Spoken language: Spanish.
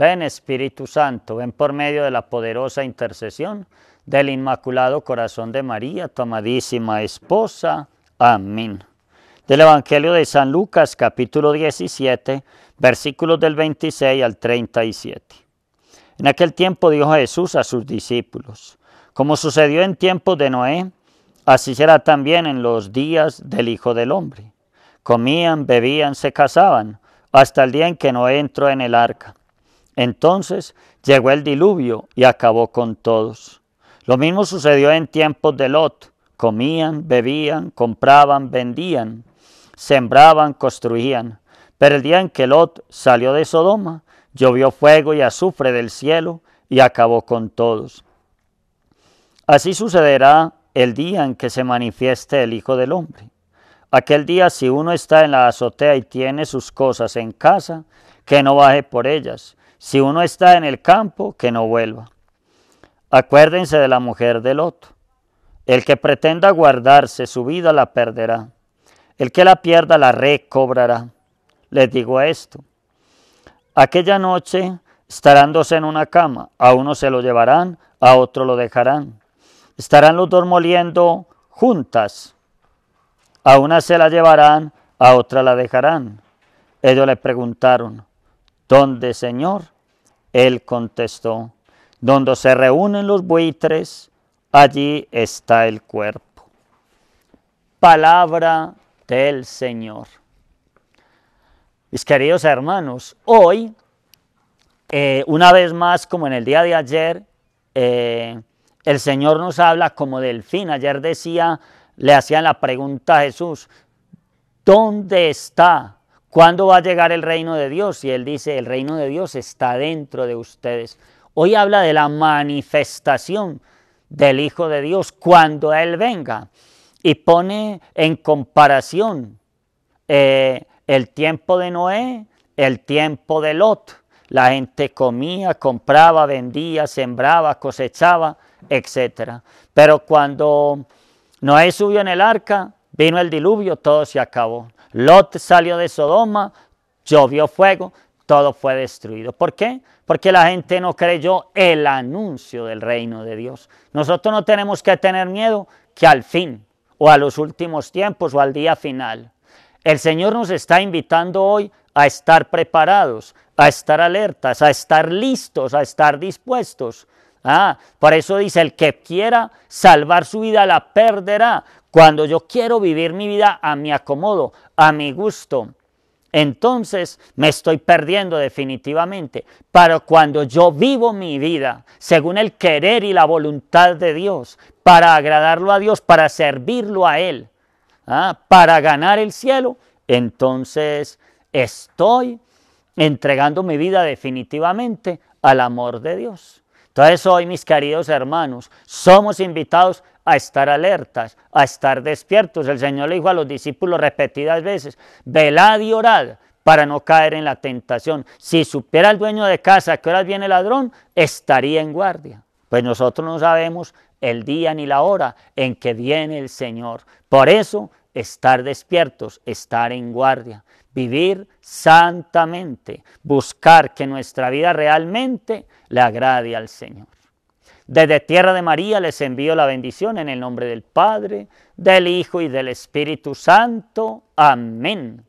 Ven Espíritu Santo, ven por medio de la poderosa intercesión del Inmaculado Corazón de María, tu amadísima esposa. Amén. Del Evangelio de San Lucas, capítulo 17, versículos del 26 al 37. En aquel tiempo dijo Jesús a sus discípulos, como sucedió en tiempos de Noé, así será también en los días del Hijo del Hombre. Comían, bebían, se casaban, hasta el día en que Noé entró en el arca entonces llegó el diluvio y acabó con todos. Lo mismo sucedió en tiempos de Lot. Comían, bebían, compraban, vendían, sembraban, construían. Pero el día en que Lot salió de Sodoma, llovió fuego y azufre del cielo y acabó con todos. Así sucederá el día en que se manifieste el Hijo del Hombre. Aquel día si uno está en la azotea y tiene sus cosas en casa, que no baje por ellas, si uno está en el campo, que no vuelva. Acuérdense de la mujer del otro. El que pretenda guardarse su vida la perderá. El que la pierda la recobrará. Les digo esto. Aquella noche estarán dos en una cama. A uno se lo llevarán, a otro lo dejarán. Estarán los dos moliendo juntas. A una se la llevarán, a otra la dejarán. Ellos le preguntaron, ¿Dónde, Señor? Él contestó, donde se reúnen los buitres, allí está el cuerpo. Palabra del Señor. Mis queridos hermanos, hoy, eh, una vez más, como en el día de ayer, eh, el Señor nos habla como del fin. Ayer decía, le hacían la pregunta a Jesús, ¿dónde está ¿Cuándo va a llegar el reino de Dios? Y él dice, el reino de Dios está dentro de ustedes. Hoy habla de la manifestación del Hijo de Dios cuando Él venga y pone en comparación eh, el tiempo de Noé, el tiempo de Lot. La gente comía, compraba, vendía, sembraba, cosechaba, etc. Pero cuando Noé subió en el arca, vino el diluvio, todo se acabó. Lot salió de Sodoma, llovió fuego, todo fue destruido. ¿Por qué? Porque la gente no creyó el anuncio del reino de Dios. Nosotros no tenemos que tener miedo que al fin, o a los últimos tiempos, o al día final. El Señor nos está invitando hoy a estar preparados, a estar alertas, a estar listos, a estar dispuestos. Ah, por eso dice, el que quiera salvar su vida la perderá, cuando yo quiero vivir mi vida a mi acomodo, a mi gusto, entonces me estoy perdiendo definitivamente. Pero cuando yo vivo mi vida según el querer y la voluntad de Dios, para agradarlo a Dios, para servirlo a Él, ¿ah? para ganar el cielo, entonces estoy entregando mi vida definitivamente al amor de Dios. Entonces hoy, mis queridos hermanos, somos invitados a estar alertas, a estar despiertos. El Señor le dijo a los discípulos repetidas veces, velad y orad para no caer en la tentación. Si supiera el dueño de casa a qué horas viene el ladrón, estaría en guardia. Pues nosotros no sabemos el día ni la hora en que viene el Señor. Por eso, estar despiertos, estar en guardia, vivir santamente, buscar que nuestra vida realmente le agrade al Señor. Desde tierra de María les envío la bendición en el nombre del Padre, del Hijo y del Espíritu Santo. Amén.